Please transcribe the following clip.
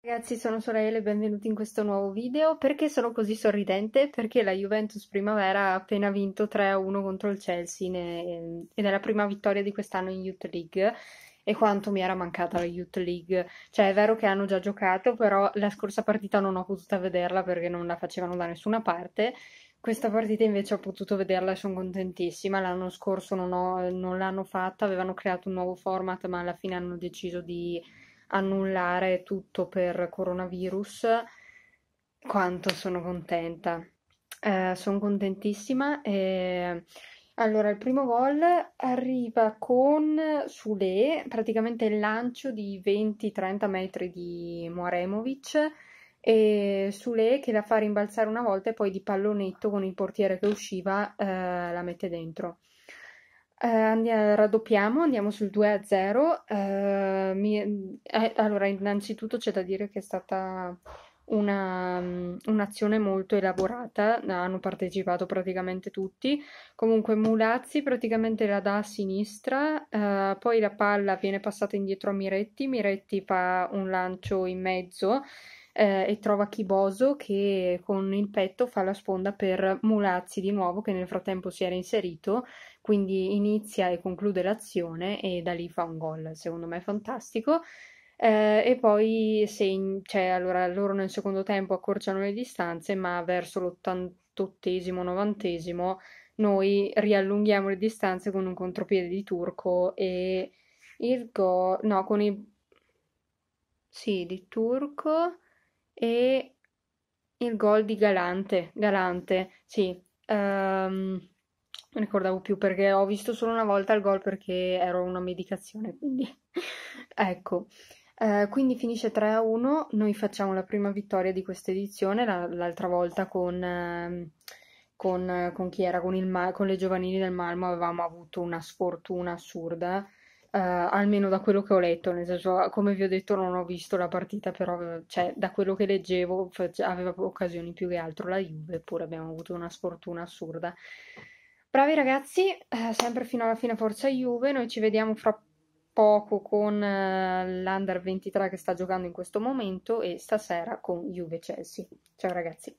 Ragazzi sono Sorelle e benvenuti in questo nuovo video. Perché sono così sorridente? Perché la Juventus Primavera ha appena vinto 3-1 contro il Chelsea ne... ed è la prima vittoria di quest'anno in Youth League e quanto mi era mancata la Youth League. Cioè è vero che hanno già giocato, però la scorsa partita non ho potuto vederla perché non la facevano da nessuna parte. Questa partita invece ho potuto vederla e sono contentissima. L'anno scorso non, ho... non l'hanno fatta, avevano creato un nuovo format ma alla fine hanno deciso di annullare tutto per coronavirus, quanto sono contenta. Eh, sono contentissima. E... Allora, il primo gol arriva con Sule, praticamente il lancio di 20-30 metri di Moremovic e Sule che la fa rimbalzare una volta e poi di pallonetto con il portiere che usciva eh, la mette dentro. Eh, andiamo, raddoppiamo, andiamo sul 2-0. Eh, mi, eh, allora, innanzitutto c'è da dire che è stata una, mm, un'azione molto elaborata, hanno partecipato praticamente tutti. Comunque Mulazzi praticamente la dà a sinistra, eh, poi la palla viene passata indietro a Miretti, Miretti fa un lancio in mezzo eh, e trova Kiboso che con il petto fa la sponda per Mulazzi di nuovo che nel frattempo si era inserito, quindi inizia e conclude l'azione e da lì fa un gol, secondo me fantastico. Eh, e poi se, cioè, allora, loro nel secondo tempo accorciano le distanze, ma verso l'ottantottesimo, novantesimo noi riallunghiamo le distanze con un contropiede di Turco e il gol, no, con i sì, di Turco e il gol di Galante, Galante, sì, um, non ricordavo più perché ho visto solo una volta il gol perché ero una medicazione, quindi ecco. Uh, quindi finisce 3-1, noi facciamo la prima vittoria di questa edizione, la, l'altra volta con, uh, con, con, chi era, con, il, con le giovanili del Malmo avevamo avuto una sfortuna assurda, Uh, almeno da quello che ho letto, nel senso, come vi ho detto, non ho visto la partita, però cioè, da quello che leggevo aveva occasioni più che altro la Juve, eppure abbiamo avuto una sfortuna assurda. Bravi ragazzi, eh, sempre fino alla fine Forza Juve, noi ci vediamo fra poco con eh, l'Under 23 che sta giocando in questo momento e stasera con Juve Chelsea. Ciao ragazzi.